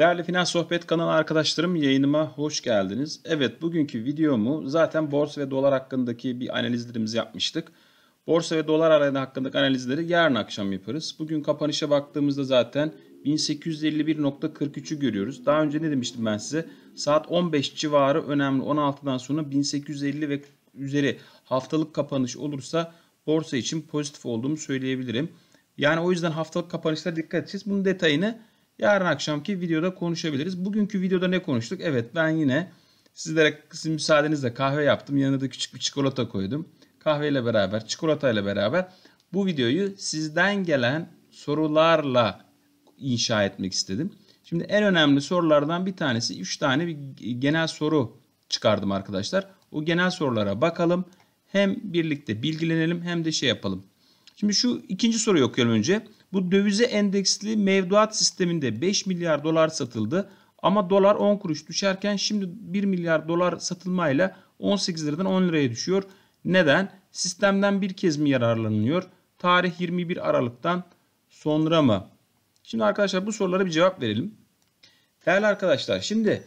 Değerli Finans Sohbet kanalı arkadaşlarım yayınıma hoş geldiniz. Evet bugünkü videomu zaten borsa ve dolar hakkındaki bir analizlerimizi yapmıştık. Borsa ve dolar aralığında hakkındaki analizleri yarın akşam yaparız. Bugün kapanışa baktığımızda zaten 1851.43'ü görüyoruz. Daha önce ne demiştim ben size? Saat 15 civarı önemli. 16'dan sonra 1850 ve üzeri haftalık kapanış olursa borsa için pozitif olduğumu söyleyebilirim. Yani o yüzden haftalık kapanışlara dikkat edeceğiz. Bunun detayını yarın akşamki videoda konuşabiliriz. Bugünkü videoda ne konuştuk? Evet ben yine sizlere sizin müsaadenizle kahve yaptım. Yanına da küçük bir çikolata koydum. Kahveyle beraber, çikolatayla beraber bu videoyu sizden gelen sorularla inşa etmek istedim. Şimdi en önemli sorulardan bir tanesi 3 tane bir genel soru çıkardım arkadaşlar. O genel sorulara bakalım. Hem birlikte bilgilenelim hem de şey yapalım. Şimdi şu ikinci soruyu okuyalım önce. Bu dövize endeksli mevduat sisteminde 5 milyar dolar satıldı. Ama dolar 10 kuruş düşerken şimdi 1 milyar dolar satılmayla 18 liradan 10 liraya düşüyor. Neden? Sistemden bir kez mi yararlanılıyor? Tarih 21 Aralık'tan sonra mı? Şimdi arkadaşlar bu sorulara bir cevap verelim. Değerli arkadaşlar şimdi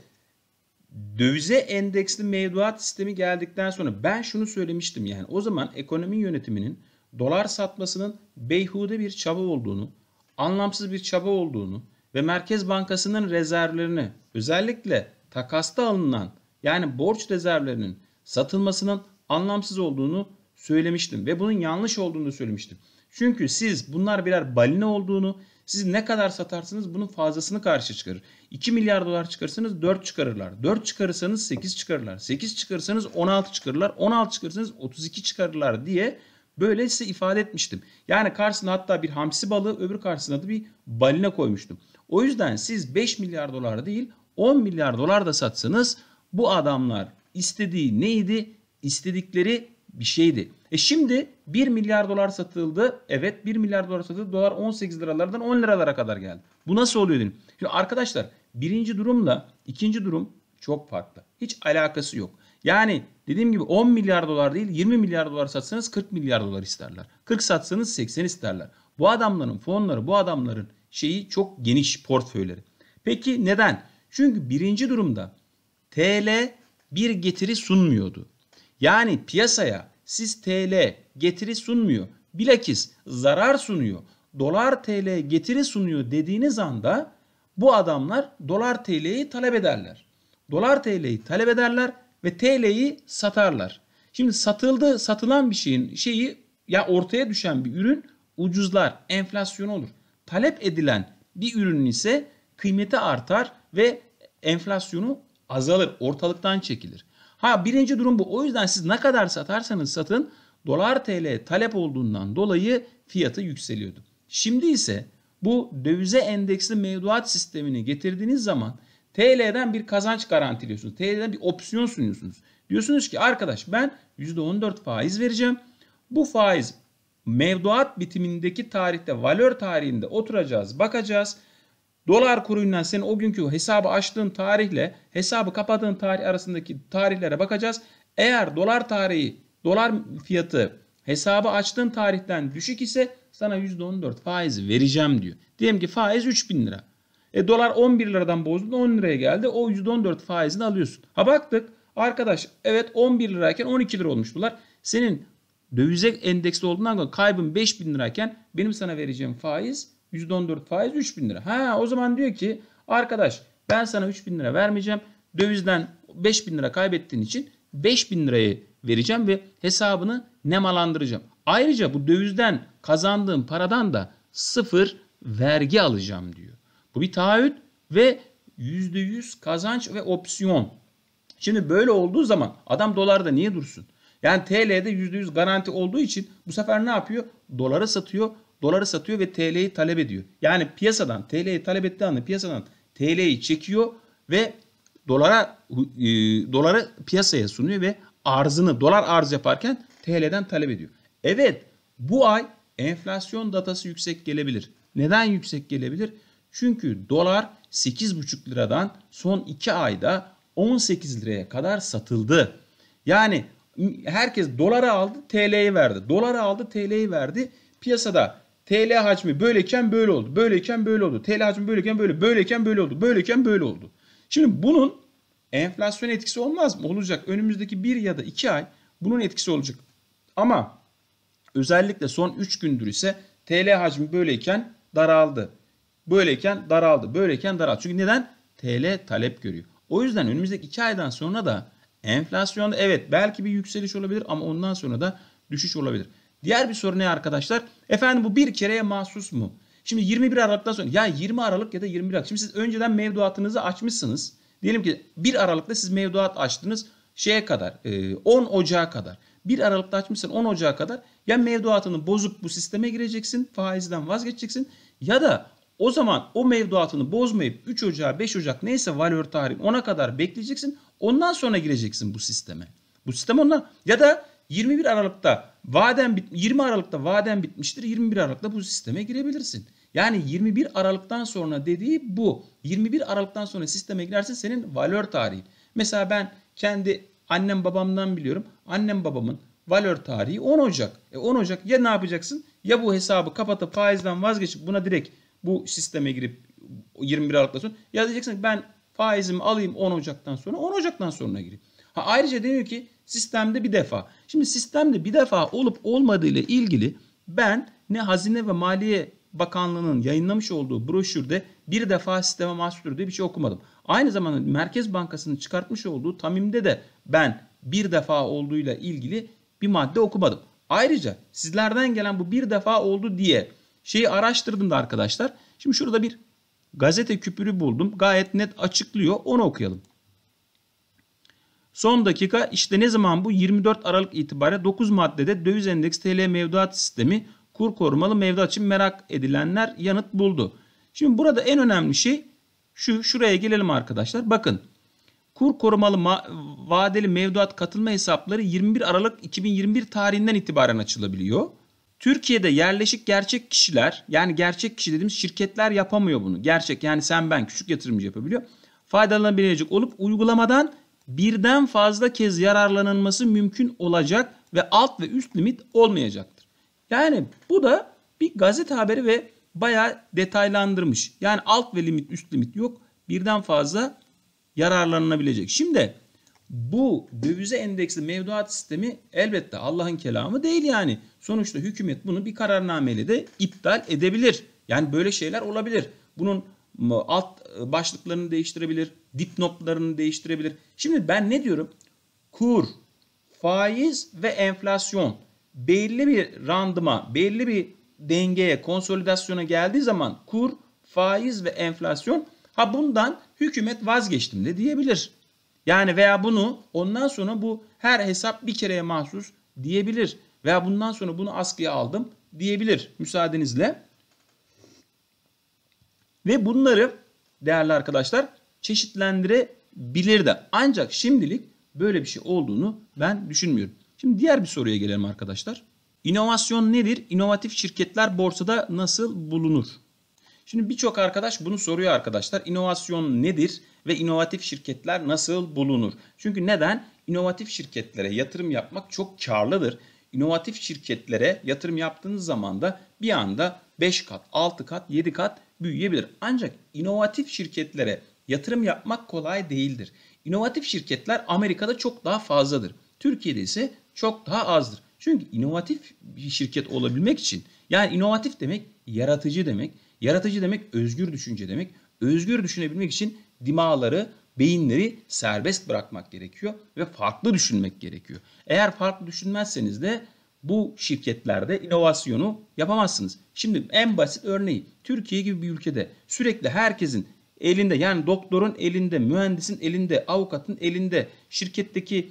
dövize endeksli mevduat sistemi geldikten sonra ben şunu söylemiştim yani o zaman ekonomi yönetiminin dolar satmasının beyhude bir çaba olduğunu, anlamsız bir çaba olduğunu ve Merkez Bankası'nın rezervlerini özellikle takasta alınan yani borç rezervlerinin satılmasının anlamsız olduğunu söylemiştim ve bunun yanlış olduğunu söylemiştim. Çünkü siz bunlar birer balina olduğunu, siz ne kadar satarsınız bunun fazlasını karşı çıkarır. 2 milyar dolar çıkarırsanız 4 çıkarırlar. 4 çıkarırsanız 8 çıkarırlar. 8 çıkarırsanız 16 çıkarırlar. 16 çıkarırsanız 32 çıkarırlar diye Böyle ifade etmiştim. Yani karşısına hatta bir hamsi balığı öbür karşısına da bir balina koymuştum. O yüzden siz 5 milyar dolar değil 10 milyar dolar da satsanız bu adamlar istediği neydi? İstedikleri bir şeydi. E şimdi 1 milyar dolar satıldı. Evet 1 milyar dolar satıldı. Dolar 18 liralardan 10 liralara kadar geldi. Bu nasıl oluyor dedim. Şimdi arkadaşlar birinci durumla ikinci durum çok farklı. Hiç alakası yok. Yani dediğim gibi 10 milyar dolar değil 20 milyar dolar satsanız 40 milyar dolar isterler. 40 satsanız 80 isterler. Bu adamların fonları bu adamların şeyi çok geniş portföyleri. Peki neden? Çünkü birinci durumda TL bir getiri sunmuyordu. Yani piyasaya siz TL getiri sunmuyor. Bilakis zarar sunuyor. Dolar TL getiri sunuyor dediğiniz anda bu adamlar dolar TL'yi talep ederler. Dolar TL'yi talep ederler ve TL'yi satarlar. Şimdi satıldı, satılan bir şeyin şeyi ya ortaya düşen bir ürün ucuzlar, enflasyon olur. Talep edilen bir ürünün ise kıymeti artar ve enflasyonu azalır, ortalıktan çekilir. Ha birinci durum bu. O yüzden siz ne kadar satarsanız satın dolar TL talep olduğundan dolayı fiyatı yükseliyordu. Şimdi ise bu dövize endeksli mevduat sistemini getirdiğiniz zaman TL'den bir kazanç garantiliyorsunuz. TL'den bir opsiyon sunuyorsunuz. Diyorsunuz ki arkadaş ben %14 faiz vereceğim. Bu faiz mevduat bitimindeki tarihte valör tarihinde oturacağız bakacağız. Dolar kuruyla senin o günkü hesabı açtığın tarihle hesabı kapadığın tarih arasındaki tarihlere bakacağız. Eğer dolar tarihi, dolar fiyatı hesabı açtığın tarihten düşük ise sana %14 faiz vereceğim diyor. Diyelim ki faiz 3000 lira. E, dolar 11 liradan bozdun 10 liraya geldi. O %14 faizini alıyorsun. Ha baktık arkadaş evet 11 lirayken 12 lira olmuş dolar. Senin dövize endeksli olduğundan dolayı kaybın 5000 lirayken benim sana vereceğim faiz %14 faiz 3000 lira. Ha o zaman diyor ki arkadaş ben sana 3000 lira vermeyeceğim. Dövizden 5000 lira kaybettiğin için 5000 lirayı vereceğim ve hesabını nemalandıracağım. Ayrıca bu dövizden kazandığım paradan da sıfır vergi alacağım diyor. Bu bir taahhüt ve %100 kazanç ve opsiyon. Şimdi böyle olduğu zaman adam dolarda niye dursun? Yani TL'de %100 garanti olduğu için bu sefer ne yapıyor? Doları satıyor. Doları satıyor ve TL'yi talep ediyor. Yani piyasadan TL'yi talep ettiği anda piyasadan TL'yi çekiyor ve dolara e, doları piyasaya sunuyor ve arzını dolar arz yaparken TL'den talep ediyor. Evet bu ay enflasyon datası yüksek gelebilir. Neden yüksek gelebilir? Çünkü dolar 8,5 liradan son 2 ayda 18 liraya kadar satıldı. Yani herkes dolara aldı TL'yi verdi. Dolara aldı TL'yi verdi. Piyasada TL hacmi böyleyken böyle oldu. Böyleyken böyle oldu. TL hacmi böyleyken böyle. Böyleyken böyle oldu. Böyleyken böyle oldu. Şimdi bunun enflasyon etkisi olmaz mı? Olacak. Önümüzdeki bir ya da iki ay bunun etkisi olacak. Ama özellikle son 3 gündür ise TL hacmi böyleyken daraldı. Böyleyken daraldı. Böyleyken daraldı. Çünkü neden? TL talep görüyor. O yüzden önümüzdeki 2 aydan sonra da enflasyonda evet belki bir yükseliş olabilir ama ondan sonra da düşüş olabilir. Diğer bir soru ne arkadaşlar? Efendim bu bir kereye mahsus mu? Şimdi 21 Aralık'tan sonra ya 20 Aralık ya da 21 Aralık. Şimdi siz önceden mevduatınızı açmışsınız. Diyelim ki 1 Aralık'ta siz mevduat açtınız şeye kadar 10 e, Ocağı kadar. 1 Aralık'ta açmışsın 10 Ocağı kadar ya mevduatını bozup bu sisteme gireceksin faizden vazgeçeceksin ya da o zaman o mevduatını bozmayıp 3 Ocak 5 Ocak neyse valör tarihin ona kadar bekleyeceksin. Ondan sonra gireceksin bu sisteme. Bu sistem ona ya da 21 Aralık'ta vaden bit, 20 Aralık'ta vaden bitmiştir. 21 Aralık'ta bu sisteme girebilirsin. Yani 21 Aralık'tan sonra dediği bu. 21 Aralık'tan sonra sisteme girersin senin valör tarihi. Mesela ben kendi annem babamdan biliyorum. Annem babamın valör tarihi 10 Ocak. E 10 Ocak ya ne yapacaksın? Ya bu hesabı kapatıp faizden vazgeçip buna direkt bu sisteme girip 21 Aralık'tan sonra ya diyeceksin ben faizimi alayım 10 Ocak'tan sonra 10 Ocak'tan sonra gireyim. Ha, ayrıca deniyor ki sistemde bir defa. Şimdi sistemde bir defa olup olmadığı ile ilgili ben ne Hazine ve Maliye Bakanlığı'nın yayınlamış olduğu broşürde bir defa sisteme mahsuldür diye bir şey okumadım. Aynı zamanda Merkez Bankası'nın çıkartmış olduğu tamimde de ben bir defa olduğuyla ilgili bir madde okumadım. Ayrıca sizlerden gelen bu bir defa oldu diye şeyi araştırdım da arkadaşlar şimdi şurada bir gazete küpürü buldum. Gayet net açıklıyor. Onu okuyalım. Son dakika işte ne zaman bu 24 Aralık itibariyle 9 maddede döviz endeks TL mevduat sistemi kur korumalı mevduat için merak edilenler yanıt buldu. Şimdi burada en önemli şey şu şuraya gelelim arkadaşlar. Bakın kur korumalı vadeli mevduat katılma hesapları 21 Aralık 2021 tarihinden itibaren açılabiliyor. Türkiye'de yerleşik gerçek kişiler yani gerçek kişi dediğimiz şirketler yapamıyor bunu. Gerçek yani sen ben küçük yatırımcı yapabiliyor. Faydalanabilecek olup uygulamadan birden fazla kez yararlanılması mümkün olacak ve alt ve üst limit olmayacaktır. Yani bu da bir gazete haberi ve bayağı detaylandırmış. Yani alt ve limit üst limit yok. Birden fazla yararlanılabilecek. Şimdi bu dövize endeksli mevduat sistemi elbette Allah'ın kelamı değil yani. Sonuçta hükümet bunu bir kararnameyle de iptal edebilir. Yani böyle şeyler olabilir. Bunun alt e, başlıklarını değiştirebilir, dipnotlarını değiştirebilir. Şimdi ben ne diyorum? Kur, faiz ve enflasyon belli bir randıma, belli bir dengeye, konsolidasyona geldiği zaman kur, faiz ve enflasyon ha bundan hükümet vazgeçtim de diyebilir. Yani veya bunu ondan sonra bu her hesap bir kereye mahsus diyebilir. Veya bundan sonra bunu askıya aldım diyebilir müsaadenizle. Ve bunları değerli arkadaşlar çeşitlendirebilir de. Ancak şimdilik böyle bir şey olduğunu ben düşünmüyorum. Şimdi diğer bir soruya gelelim arkadaşlar. İnovasyon nedir? İnovatif şirketler borsada nasıl bulunur? Şimdi birçok arkadaş bunu soruyor arkadaşlar. İnovasyon nedir? ve inovatif şirketler nasıl bulunur? Çünkü neden? İnovatif şirketlere yatırım yapmak çok karlıdır. İnovatif şirketlere yatırım yaptığınız zaman da bir anda 5 kat, 6 kat, 7 kat büyüyebilir. Ancak inovatif şirketlere yatırım yapmak kolay değildir. İnovatif şirketler Amerika'da çok daha fazladır. Türkiye'de ise çok daha azdır. Çünkü inovatif bir şirket olabilmek için yani inovatif demek yaratıcı demek. Yaratıcı demek özgür düşünce demek. Özgür düşünebilmek için dimağları, beyinleri serbest bırakmak gerekiyor ve farklı düşünmek gerekiyor. Eğer farklı düşünmezseniz de bu şirketlerde inovasyonu yapamazsınız. Şimdi en basit örneği Türkiye gibi bir ülkede sürekli herkesin elinde yani doktorun elinde, mühendisin elinde, avukatın elinde, şirketteki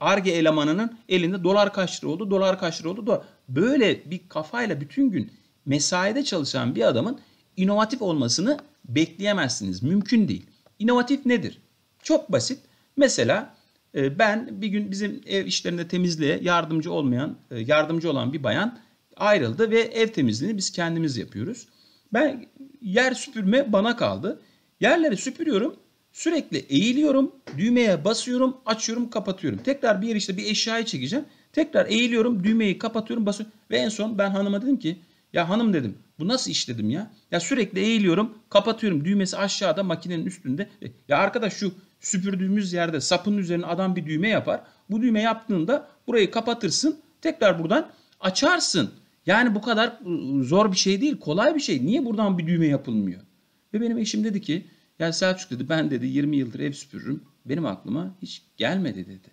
arge e, elemanının elinde dolar kaç oldu, dolar kaç oldu da böyle bir kafayla bütün gün mesaide çalışan bir adamın inovatif olmasını bekleyemezsiniz. Mümkün değil. İnovatif nedir? Çok basit. Mesela e, ben bir gün bizim ev işlerinde temizliğe yardımcı olmayan, e, yardımcı olan bir bayan ayrıldı ve ev temizliğini biz kendimiz yapıyoruz. Ben yer süpürme bana kaldı. Yerleri süpürüyorum. Sürekli eğiliyorum, düğmeye basıyorum, açıyorum, kapatıyorum. Tekrar bir yer işte bir eşyayı çekeceğim. Tekrar eğiliyorum, düğmeyi kapatıyorum, basıyorum ve en son ben hanıma dedim ki ya hanım dedim bu nasıl işledim ya? Ya sürekli eğiliyorum, kapatıyorum. Düğmesi aşağıda, makinenin üstünde. E, ya arkadaş şu süpürdüğümüz yerde sapın üzerine adam bir düğme yapar. Bu düğme yaptığında burayı kapatırsın. Tekrar buradan açarsın. Yani bu kadar ıı, ıı, zor bir şey değil, kolay bir şey. Niye buradan bir düğme yapılmıyor? Ve benim eşim dedi ki, ya Selçuk dedi ben dedi 20 yıldır ev süpürürüm. Benim aklıma hiç gelmedi dedi.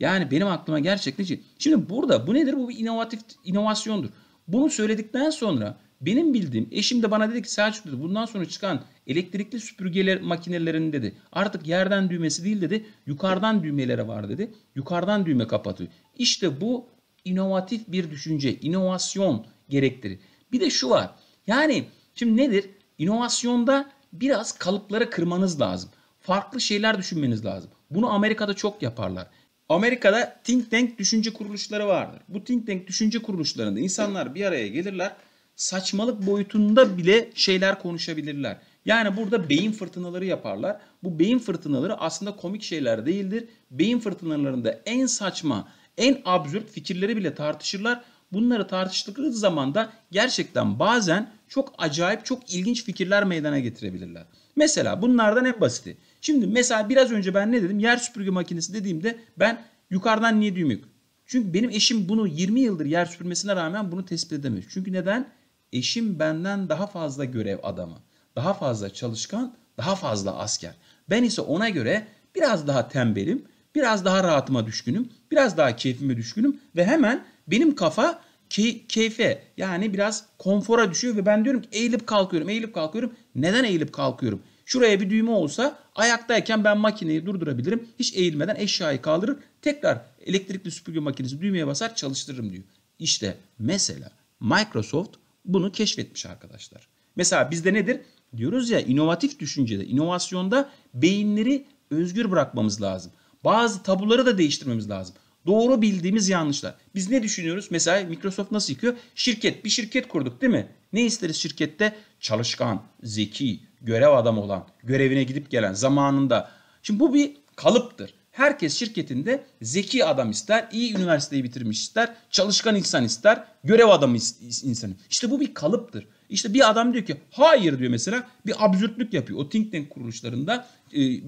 Yani benim aklıma gerçekten şey. Şimdi burada bu nedir? Bu bir inovatif inovasyondur. Bunu söyledikten sonra benim bildiğim eşim de bana dedi ki Selçuk dedi bundan sonra çıkan elektrikli süpürgeler makinelerini dedi artık yerden düğmesi değil dedi yukarıdan düğmelere var dedi. Yukarıdan düğme kapatıyor. İşte bu inovatif bir düşünce, inovasyon gerektirir. Bir de şu var. Yani şimdi nedir? Inovasyonda biraz kalıpları kırmanız lazım. Farklı şeyler düşünmeniz lazım. Bunu Amerika'da çok yaparlar. Amerika'da think tank düşünce kuruluşları vardır. Bu think tank düşünce kuruluşlarında insanlar bir araya gelirler saçmalık boyutunda bile şeyler konuşabilirler. Yani burada beyin fırtınaları yaparlar. Bu beyin fırtınaları aslında komik şeyler değildir. Beyin fırtınalarında en saçma, en absürt fikirleri bile tartışırlar. Bunları tartıştıkları zaman da gerçekten bazen çok acayip, çok ilginç fikirler meydana getirebilirler. Mesela bunlardan en basiti. Şimdi mesela biraz önce ben ne dedim? Yer süpürge makinesi dediğimde ben yukarıdan niye düğüm yok? Çünkü benim eşim bunu 20 yıldır yer süpürmesine rağmen bunu tespit edemiyor. Çünkü neden? Eşim benden daha fazla görev adamı, daha fazla çalışkan, daha fazla asker. Ben ise ona göre biraz daha tembelim, biraz daha rahatıma düşkünüm, biraz daha keyfime düşkünüm ve hemen benim kafa key keyfe yani biraz konfora düşüyor ve ben diyorum ki eğilip kalkıyorum, eğilip kalkıyorum. Neden eğilip kalkıyorum? Şuraya bir düğme olsa ayaktayken ben makineyi durdurabilirim. Hiç eğilmeden eşyayı kaldırır. Tekrar elektrikli süpürge makinesi düğmeye basar çalıştırırım diyor. İşte mesela Microsoft bunu keşfetmiş arkadaşlar. Mesela bizde nedir? Diyoruz ya inovatif düşüncede, inovasyonda beyinleri özgür bırakmamız lazım. Bazı tabuları da değiştirmemiz lazım. Doğru bildiğimiz yanlışlar. Biz ne düşünüyoruz? Mesela Microsoft nasıl yıkıyor? Şirket, bir şirket kurduk değil mi? Ne isteriz şirkette? Çalışkan, zeki, görev adamı olan, görevine gidip gelen, zamanında. Şimdi bu bir kalıptır. Herkes şirketinde zeki adam ister, iyi üniversiteyi bitirmiş ister, çalışkan insan ister, görev adamı insanı. İşte bu bir kalıptır. İşte bir adam diyor ki hayır diyor mesela bir absürtlük yapıyor. O think tank kuruluşlarında e,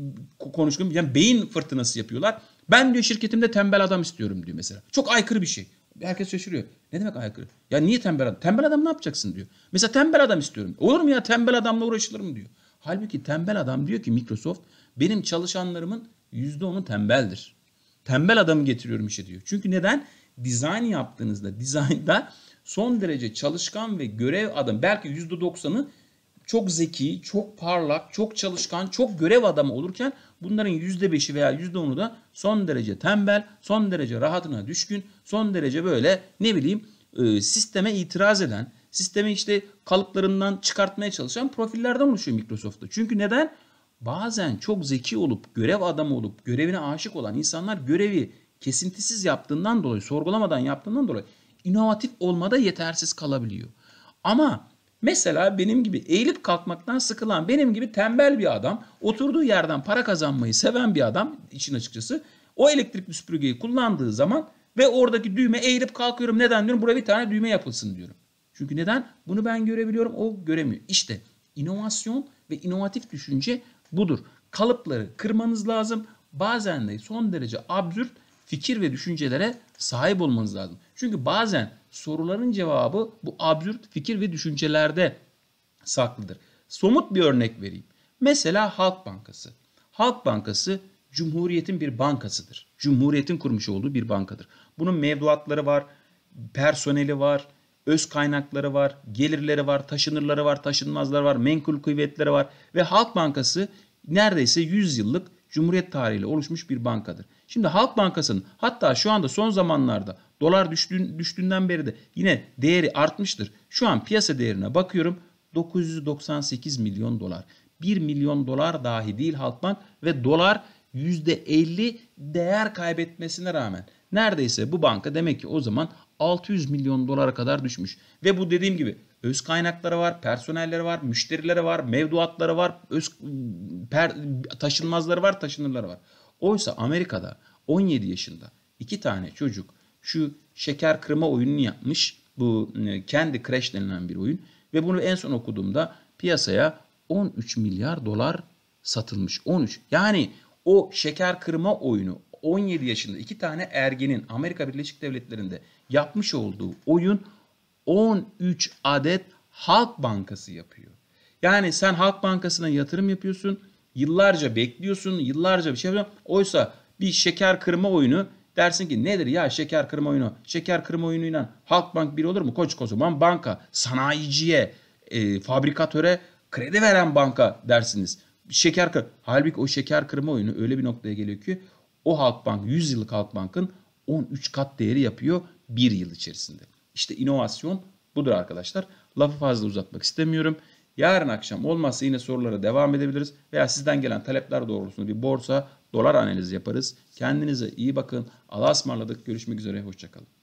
konuşkum yani beyin fırtınası yapıyorlar. Ben diyor şirketimde tembel adam istiyorum diyor mesela. Çok aykırı bir şey. Herkes şaşırıyor. Ne demek aykırı? Ya niye tembel adam? Tembel adam ne yapacaksın diyor. Mesela tembel adam istiyorum. Olur mu ya tembel adamla uğraşılır mı diyor. Halbuki tembel adam diyor ki Microsoft benim çalışanlarımın Yüzde onu tembeldir. Tembel adamı getiriyorum işe diyor. Çünkü neden? Dizayn yaptığınızda, dizaynda son derece çalışkan ve görev adam belki yüzde doksanı çok zeki, çok parlak, çok çalışkan, çok görev adamı olurken bunların yüzde beşi veya yüzde onu da son derece tembel, son derece rahatına düşkün, son derece böyle ne bileyim e, sisteme itiraz eden, sistemi işte kalıplarından çıkartmaya çalışan profillerden oluşuyor Microsoft'ta. Çünkü neden? bazen çok zeki olup görev adamı olup görevine aşık olan insanlar görevi kesintisiz yaptığından dolayı, sorgulamadan yaptığından dolayı inovatif olmada yetersiz kalabiliyor. Ama mesela benim gibi eğilip kalkmaktan sıkılan, benim gibi tembel bir adam, oturduğu yerden para kazanmayı seven bir adam için açıkçası o elektrikli süpürgeyi kullandığı zaman ve oradaki düğme eğilip kalkıyorum. Neden diyorum? Buraya bir tane düğme yapılsın diyorum. Çünkü neden? Bunu ben görebiliyorum, o göremiyor. İşte inovasyon ve inovatif düşünce budur. Kalıpları kırmanız lazım. Bazen de son derece absürt fikir ve düşüncelere sahip olmanız lazım. Çünkü bazen soruların cevabı bu absürt fikir ve düşüncelerde saklıdır. Somut bir örnek vereyim. Mesela Halk Bankası. Halk Bankası Cumhuriyet'in bir bankasıdır. Cumhuriyet'in kurmuş olduğu bir bankadır. Bunun mevduatları var, personeli var, öz kaynakları var, gelirleri var, taşınırları var, taşınmazları var, menkul kıymetleri var ve Halk Bankası neredeyse 100 yıllık Cumhuriyet tarihiyle oluşmuş bir bankadır. Şimdi Halk Bankası'nın hatta şu anda son zamanlarda dolar düştüğün, düştüğünden beri de yine değeri artmıştır. Şu an piyasa değerine bakıyorum 998 milyon dolar. 1 milyon dolar dahi değil Halkbank ve dolar %50 değer kaybetmesine rağmen neredeyse bu banka demek ki o zaman 600 milyon dolara kadar düşmüş. Ve bu dediğim gibi öz kaynakları var, personelleri var, müşterileri var, mevduatları var, öz per, taşınmazları var, taşınırları var. Oysa Amerika'da 17 yaşında iki tane çocuk şu şeker kırma oyununu yapmış. Bu kendi Crash denilen bir oyun. Ve bunu en son okuduğumda piyasaya 13 milyar dolar satılmış. 13. Yani o şeker kırma oyunu 17 yaşında iki tane ergenin Amerika Birleşik Devletleri'nde yapmış olduğu oyun 13 adet Halk Bankası yapıyor. Yani sen Halk Bankası'na yatırım yapıyorsun. Yıllarca bekliyorsun. Yıllarca bir şey yapıyorsun. Oysa bir şeker kırma oyunu dersin ki nedir ya şeker kırma oyunu? Şeker kırma oyunuyla Halkbank bir olur mu? Koç kocaman banka, sanayiciye, e, fabrikatöre kredi veren banka dersiniz. Şeker kır. Halbuki o şeker kırma oyunu öyle bir noktaya geliyor ki o Halkbank 100 yıllık Halkbank'ın 13 kat değeri yapıyor bir yıl içerisinde. İşte inovasyon budur arkadaşlar. Lafı fazla uzatmak istemiyorum. Yarın akşam olmazsa yine sorulara devam edebiliriz veya sizden gelen talepler doğrultusunda bir borsa dolar analizi yaparız. Kendinize iyi bakın. Allah'a ısmarladık. Görüşmek üzere. Hoşçakalın.